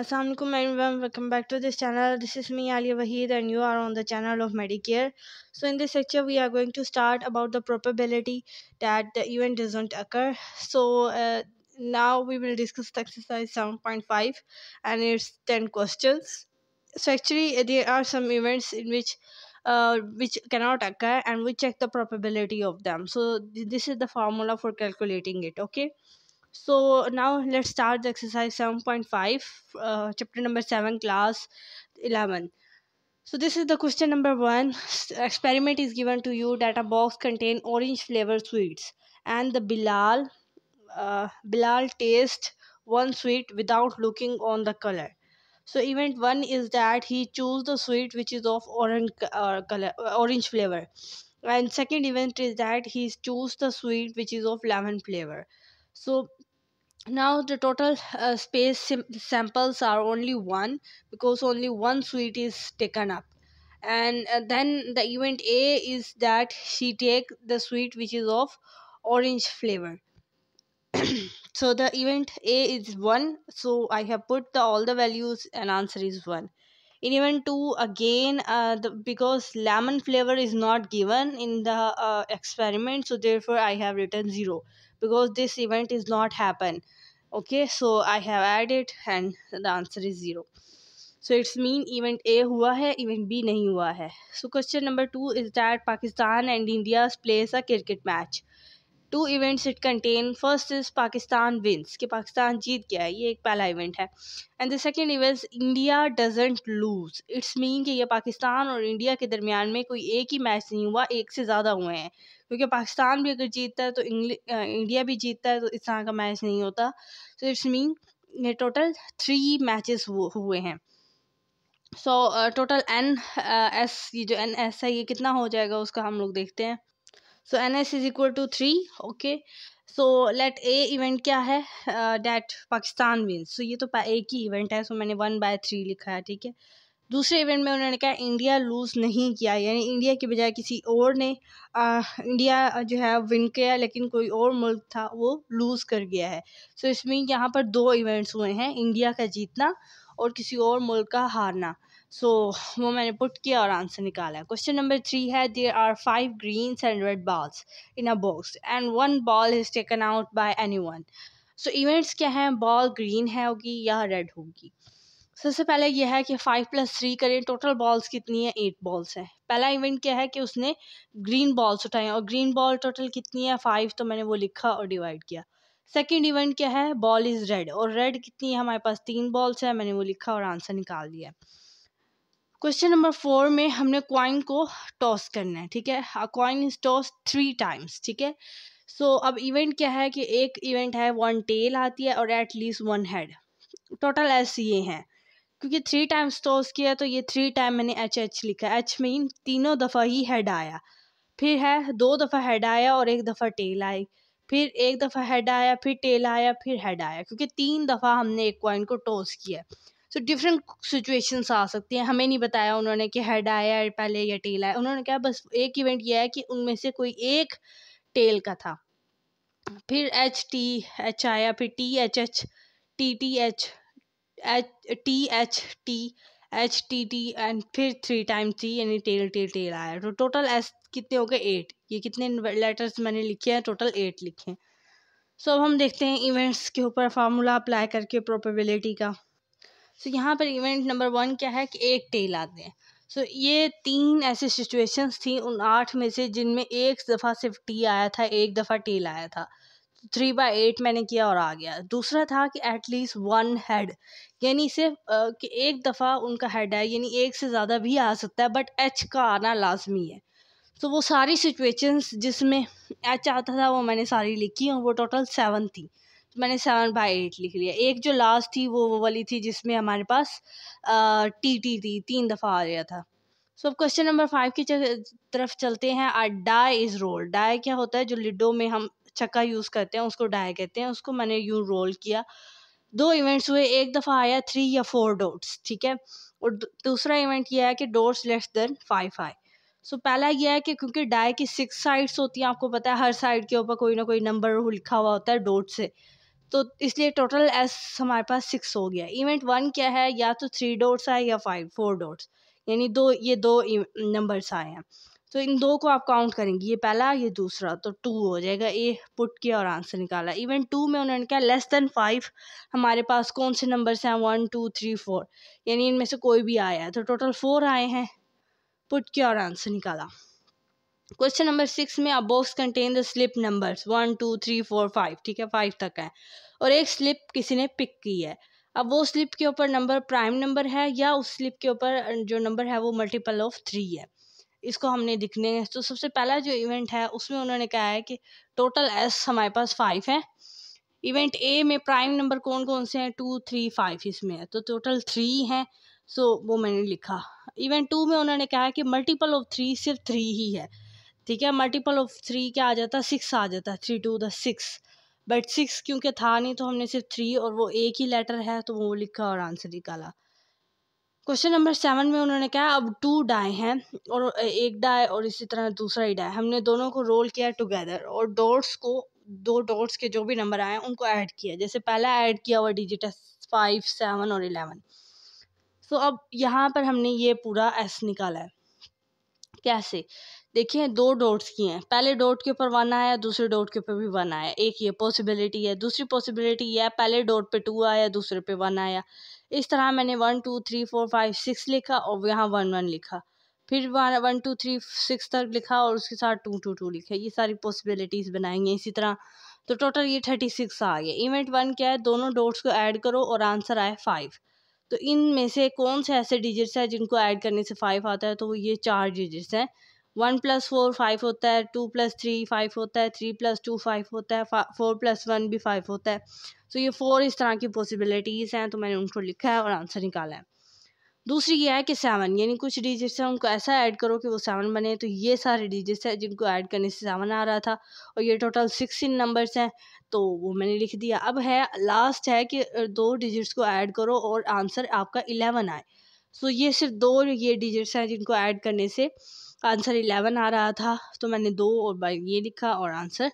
Assalamualaikum everyone welcome back to this channel this is me Alia Wahid and you are on the channel of Medicare so in this lecture we are going to start about the probability that the event doesn't occur so uh, now we will discuss the exercise 7.5 and it's 10 questions so actually there are some events in which uh, which cannot occur and we check the probability of them so this is the formula for calculating it okay so now let's start the exercise 7.5 uh, chapter number 7 class 11 so this is the question number 1 experiment is given to you that a box contain orange flavor sweets and the bilal uh, bilal taste one sweet without looking on the color so event 1 is that he choose the sweet which is of orange uh, color uh, orange flavor and second event is that he choose the sweet which is of lemon flavor so now the total uh, space sim- samples are only one because only one suite is taken up and uh, then the event a is that she take the suite which is of orange flavor so the event a is 1 so i have put the all the values and answer is 1 in event 2 again uh, the, because lemon flavor is not given in the uh, experiment so therefore i have written 0 because this event is not happen okay so i have added and the answer is 0 so it's mean event a hua hai event b nahi hua hai so question number 2 is that pakistan and india's plays a cricket match two events it contain first is Pakistan wins कि पाकिस्तान जीत गया है ये एक पहला event है and the second event India doesn't lose it's mean कि यह पाकिस्तान और इंडिया के दरमियान में कोई एक ही मैच नहीं हुआ एक से ज़्यादा हुए हैं क्योंकि पाकिस्तान भी अगर जीतता है तो इंडिया भी जीतता है तो इस तरह का मैच नहीं होता तो इट्स मीन ये टोटल थ्री मैचेस हुए हैं सो टोटल एन एस ये जो एन एस है ये कितना हो जाएगा उसका हम लोग देखते हैं so N S is equal to three okay so let A event क्या है डैट पाकिस्तान विन्स सो ये तो ए की इवेंट है सो so मैंने वन बाय थ्री लिखा है ठीक है दूसरे इवेंट में उन्होंने कहा इंडिया लूज़ नहीं किया यानी इंडिया के बजाय किसी और ने आ, uh, इंडिया uh, जो है विन किया लेकिन कोई और मुल्क था वो लूज़ कर गया है सो so इसमें यहाँ पर दो इवेंट्स हुए हैं इंडिया का जीतना और किसी और मुल्क का हारना सो so, वो मैंने पुट किया और आंसर निकाला क्वेश्चन नंबर थ्री है there are five greens and red balls in a box and one ball is taken out by any one so events क्या हैं बॉल ग्रीन है होगी या रेड होगी सबसे पहले यह है कि फाइव प्लस थ्री करें टोटल बॉल्स कितनी है एट बॉल्स हैं पहला इवेंट क्या है कि उसने ग्रीन बॉल्स उठाए और ग्रीन बॉल टोटल कितनी है फाइव तो मैंने वो लिखा और डिवाइड किया सेकेंड इवेंट क्या है बॉल इज़ रेड और रेड कितनी है हमारे पास तीन बॉल्स हैं मैंने वो लिखा और आंसर निकाल दिया क्वेश्चन नंबर फोर में हमने क्वाइन को टॉस करना है ठीक है coin is toss three times ठीक है सो अब इवेंट क्या है कि एक इवेंट है वन टेल आती है और at least one head total S ये हैं क्योंकि थ्री टाइम्स टॉस किया तो ये थ्री टाइम मैंने एच एच लिखा एच मीन तीनों दफ़ा ही हेड आया फिर है दो दफ़ा हेड आया और एक दफ़ा टेल आई फिर एक दफ़ा हेड आया फिर टेल आया फिर हेड आया क्योंकि तीन दफ़ा हमने एक क्वाइन को टॉस किया तो डिफरेंट सिचुएशंस आ सकती हैं हमें नहीं बताया उन्होंने कि हेड आया है पहले या टेल आया उन्होंने कहा बस एक इवेंट यह है कि उनमें से कोई एक टेल का था फिर एच टी एच आया फिर T H H T T H H T H T H T T and फिर थ्री टाइम थ्री यानी टेल टेल टेल आया तो टोटल एस कितने हो गए एट ये कितने लेटर्स मैंने लिखे हैं टोटल एट लिखे हैं सो अब हम देखते हैं इवेंट्स के ऊपर फार्मूला अप्लाई करके प्रोबेबिलिटी का सो यहाँ पर इवेंट नंबर वन क्या है कि एक टेल आते हैं सो so, ये तीन ऐसे सिचुएशंस थी उन आठ में से जिनमें एक दफ़ा सिर्फ टी आया था एक दफ़ा टेल आया था थ्री बाई एट मैंने किया और आ गया दूसरा था कि एटलीस्ट वन हेड यानी सिर्फ कि एक दफ़ा उनका हेड है यानी एक से ज़्यादा भी आ सकता है बट एच का आना लाजमी है तो वो सारी सिचुएशंस जिसमें एच आता था वो मैंने सारी लिखी और वो टोटल सेवन थी तो मैंने सेवन बाई एट लिख लिया एक जो लास्ट थी वो वो वाली थी जिसमें हमारे पास टी टी थी तीन दफ़ा आ गया था सो अब क्वेश्चन नंबर फाइव की तरफ चलते हैं a die is roll die क्या होता है जो लिडो में हम चक्का यूज़ करते हैं उसको डाई कहते हैं उसको मैंने यू रोल किया दो इवेंट्स हुए एक दफ़ा आया थ्री या फोर डोट्स ठीक है और दूसरा इवेंट यह है कि dots less than five five so पहला यह है कि क्योंकि डाई की सिक्स साइड्स होती हैं आपको पता है हर साइड के ऊपर कोई ना कोई नंबर लिखा हुआ होता है डोट से तो इसलिए टोटल एस हमारे पास सिक्स हो गया इवेंट वन क्या है या तो थ्री डोट्स आए या फाइव फोर डोट्स यानी दो ये दो नंबर्स e, आए हैं तो इन दो को आप काउंट करेंगे ये पहला ये दूसरा तो टू हो जाएगा ए पुट किया और आंसर निकाला इवन टू में उन्होंने कहा लेस देन फाइव हमारे पास कौन से नंबर्स हैं वन टू थ्री फोर यानी इनमें से कोई भी आया है तो टोटल फोर आए हैं पुट किया और आंसर निकाला क्वेश्चन नंबर सिक्स में अब box contain the slip numbers one two three four five ठीक है फाइव तक है और एक स्लिप किसी ने पिक की है अब वो स्लिप के ऊपर नंबर प्राइम नंबर है या उस स्लिप के ऊपर जो नंबर है वो मल्टीपल ऑफ थ्री है इसको हमने दिखने हैं तो सबसे पहला जो इवेंट है उसमें उन्होंने कहा है कि टोटल एस हमारे पास फाइव है इवेंट ए में प्राइम नंबर कौन कौन से हैं टू थ्री फाइव इसमें है तो टोटल थ्री हैं सो वो मैंने लिखा इवेंट टू में उन्होंने कहा है कि मल्टीपल ऑफ थ्री सिर्फ थ्री ही है ठीक है मल्टीपल ऑफ थ्री क्या आ जाता है सिक्स आ जाता है three to the six but six क्योंकि था नहीं तो हमने सिर्फ थ्री और वो एक ही लेटर है तो वो लिखा और आंसर निकाला क्वेश्चन नंबर सेवन में उन्होंने कहा अब टू डाई हैं और एक डाई और इसी तरह दूसरा ही डाई हमने दोनों को रोल किया टुगेदर और डॉट्स को दो डॉट्स के जो भी नंबर आए उनको ऐड किया जैसे पहला ऐड किया हुआ डिजिट है फाइव सेवन और इलेवन सो अब यहाँ पर हमने ये पूरा एस निकाला है कैसे देखिए दो डॉट्स की हैं पहले डॉट के ऊपर वन आया दूसरे डॉट के ऊपर भी वन आया एक ये पॉसिबिलिटी है दूसरी पॉसिबिलिटी यह है पहले डॉट पे टू आया दूसरे पे वन आया इस तरह मैंने one two three four five six लिखा और यहाँ वन वन लिखा फिर one one two three six तक लिखा और उसके साथ टू टू टू लिखा ये सारी पॉसिबिलिटीज़ बनाएंगे इसी तरह तो टोटल ये थर्टी सिक्स आ गया इवेंट वन क्या है दोनों डोट्स को ऐड करो और आंसर आए फाइव तो इन में से कौन से ऐसे डिजिट्स हैं जिनको ऐड करने से फाइव आता है तो ये चार डिजिट्स हैं वन प्लस फोर फाइव होता है टू प्लस थ्री फाइव होता है थ्री प्लस टू फाइव होता है फोर प्लस वन भी फाइव होता है तो ये फोर इस तरह की पॉसिबिलिटीज़ हैं तो मैंने उनको लिखा है और आंसर निकाला है दूसरी ये है कि सेवन यानी कुछ डिजिट्स हैं उनको ऐसा ऐड करो कि वो सेवन बने तो ये सारे डिजिट्स हैं जिनको ऐड करने से सेवन आ रहा था और ये टोटल सिक्सटीन नंबर्स हैं तो वो मैंने लिख दिया अब है लास्ट है कि दो डिजिट्स को ऐड करो और आंसर आपका इलेवन आए सो तो ये सिर्फ दो ये डिजिट्स हैं जिनको ऐड करने से आंसर इलेवन आ रहा था तो मैंने दो और ये लिखा और आंसर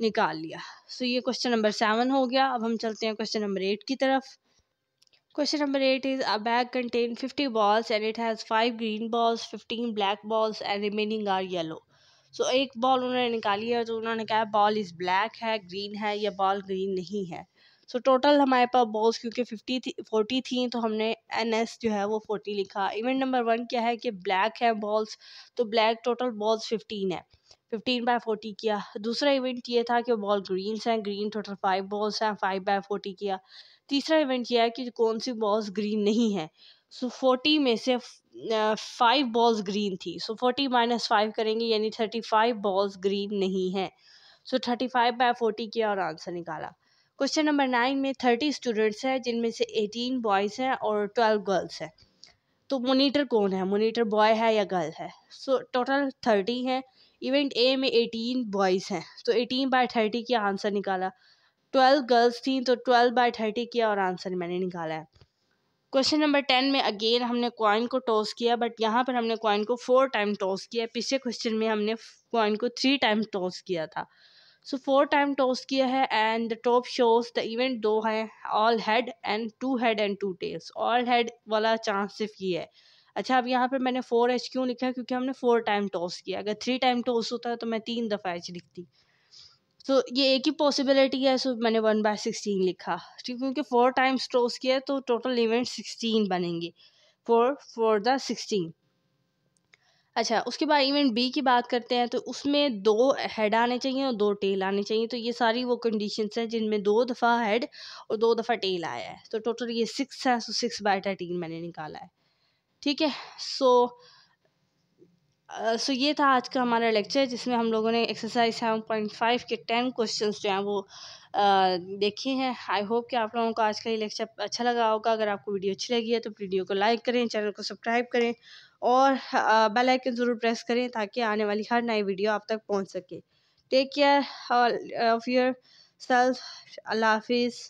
निकाल लिया सो ये क्वेश्चन नंबर सेवन हो गया अब हम चलते हैं क्वेश्चन नंबर एट की तरफ question number eight is a bag contain fifty balls and it has five green balls fifteen black balls and remaining are yellow so एक बॉल उन्होंने निकाली है तो उन्होंने कहा बॉल इज़ ब्लैक है ग्रीन है या बॉल ग्रीन नहीं है सो टोटल हमारे पास बॉल्स क्योंकि फिफ्टी थी फोर्टी थी तो हमने एन एस जो है वो फोर्टी लिखा इवेंट नंबर वन क्या है कि ब्लैक है बॉल्स तो ब्लैक टोटल बॉल्स फिफ्टीन है फिफ्टीन बाय फोर्टी किया दूसरा इवेंट ये था कि बॉल ग्रीन्स हैं ग्रीन टोटल फाइव बॉल्स हैं फाइव बाय फोर्टी किया तीसरा इवेंट यह है कि कौन सी बॉल्स ग्रीन नहीं है सो so, फोर्टी में से फाइव बॉल्स ग्रीन थी सो फोर्टी माइनस फाइव करेंगे यानी थर्टी फाइव बॉल्स ग्रीन नहीं है so thirty five by forty किया और आंसर निकाला क्वेश्चन नंबर नाइन में थर्टी स्टूडेंट्स हैं जिनमें से एटीन बॉयज़ हैं और ट्वेल्व गर्ल्स हैं तो मोनीटर कौन है मोनीटर बॉय है या गर्ल है सो टोटल थर्टी हैं इवेंट ए में एटीन बॉयज़ हैं तो एटीन बाय थर्टी किया आंसर निकाला ट्वेल्व गर्ल्स थी तो ट्वेल्व बाय थर्टी किया और आंसर मैंने निकाला है क्वेश्चन नंबर टेन में अगेन हमने कॉइन को टॉस किया बट यहाँ पर हमने कॉइन को फोर टाइम टॉस किया पिछले क्वेश्चन में हमने कॉइन को थ्री टाइम टॉस किया था सो फोर टाइम टॉस किया है and the top shows the event दो हैं all head and two head and two tails all head वाला चांस सिर्फ ये है अच्छा अब यहाँ पर मैंने फोर एच क्यों लिखा है क्योंकि हमने फोर टाइम टॉस किया अगर थ्री टाइम टॉस होता है तो मैं तीन दफ़ा एच लिखती सो so, ये एक ही पॉसिबिलिटी है सो so मैंने वन बाय सिक्सटीन लिखा क्योंकि फोर टाइम्स टॉस किया है तो टोटल इवेंट सिक्सटीन बनेंगे फोर फोर द सिक्सटीन अच्छा उसके बाद इवेंट बी की बात करते हैं तो उसमें दो हेड आने चाहिए और दो टेल आने चाहिए तो ये सारी वो कंडीशंस हैं जिनमें दो दफ़ा हेड और दो दफ़ा टेल आया है तो टोटल ये सिक्स है सो सिक्स बाय थर्टीन मैंने निकाला है ठीक है सो सो ये था आज का हमारा लेक्चर जिसमें हम लोगों ने एक्सरसाइज सेवन पॉइंट फाइव के टेन क्वेश्चन जो हैं वो देखे हैं आई होप कि आप लोगों को आज का ये लेक्चर अच्छा लगा होगा अगर आपको वीडियो अच्छी लगी है तो वीडियो को लाइक करें चैनल को सब्सक्राइब करें और बेल आइकन ज़रूर प्रेस करें ताकि आने वाली हर नई वीडियो आप तक पहुंच सके take care of yourself अल्लाह हाफिज़